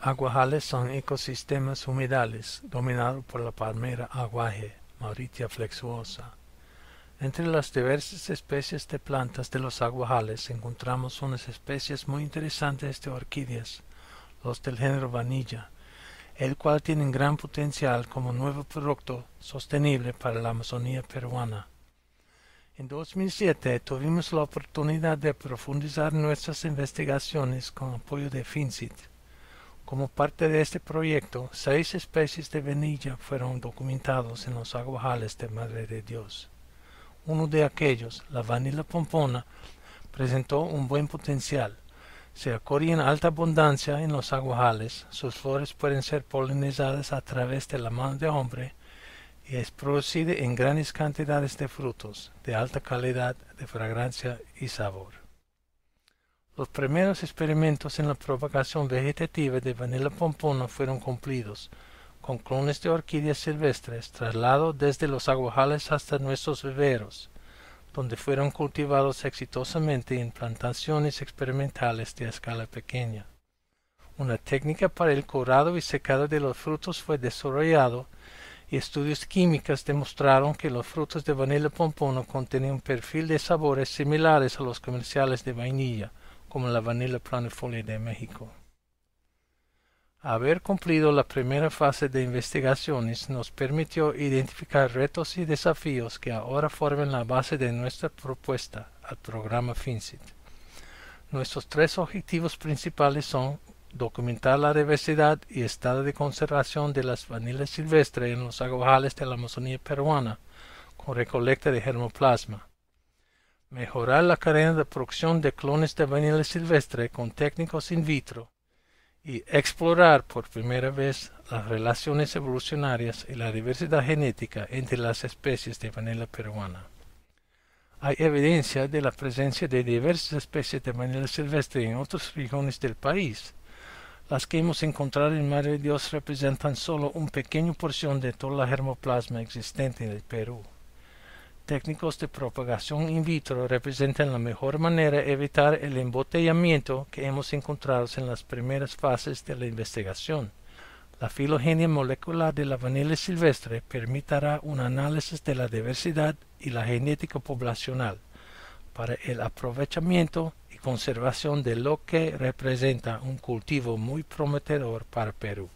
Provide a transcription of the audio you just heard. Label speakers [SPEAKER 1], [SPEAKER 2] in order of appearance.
[SPEAKER 1] Aguajales son ecosistemas humedales dominados por la palmera aguaje, Mauritia flexuosa. Entre las diversas especies de plantas de los aguajales encontramos unas especies muy interesantes de orquídeas, los del género vanilla, el cual tiene gran potencial como nuevo producto sostenible para la Amazonía peruana. En 2007 tuvimos la oportunidad de profundizar nuestras investigaciones con apoyo de FinCIT, como parte de este proyecto, seis especies de vainilla fueron documentados en los aguajales de Madre de Dios. Uno de aquellos, la vanilla pompona, presentó un buen potencial. Se acorde en alta abundancia en los aguajales, sus flores pueden ser polinizadas a través de la mano de hombre y es producida en grandes cantidades de frutos, de alta calidad de fragancia y sabor. Los primeros experimentos en la propagación vegetativa de vanilla pompona fueron cumplidos, con clones de orquídeas silvestres trasladados desde los aguajales hasta nuestros viveros, donde fueron cultivados exitosamente en plantaciones experimentales de escala pequeña. Una técnica para el curado y secado de los frutos fue desarrollado y estudios químicos demostraron que los frutos de vanilla pompono contenían un perfil de sabores similares a los comerciales de vainilla, como la Vanilla planifolia de México. Haber cumplido la primera fase de investigaciones nos permitió identificar retos y desafíos que ahora forman la base de nuestra propuesta al programa FinCIT. Nuestros tres objetivos principales son documentar la diversidad y estado de conservación de las vanillas silvestres en los aguajales de la Amazonía peruana con recolecta de germoplasma, mejorar la cadena de producción de clones de vanilla silvestre con técnicos in vitro y explorar por primera vez las relaciones evolucionarias y la diversidad genética entre las especies de vanilla peruana. Hay evidencia de la presencia de diversas especies de vanilla silvestre en otros regiones del país. Las que hemos encontrado en Madre de Dios representan solo una pequeña porción de toda la germoplasma existente en el Perú técnicos de propagación in vitro representan la mejor manera de evitar el embotellamiento que hemos encontrado en las primeras fases de la investigación. La filogenia molecular de la vanilla silvestre permitirá un análisis de la diversidad y la genética poblacional para el aprovechamiento y conservación de lo que representa un cultivo muy prometedor para Perú.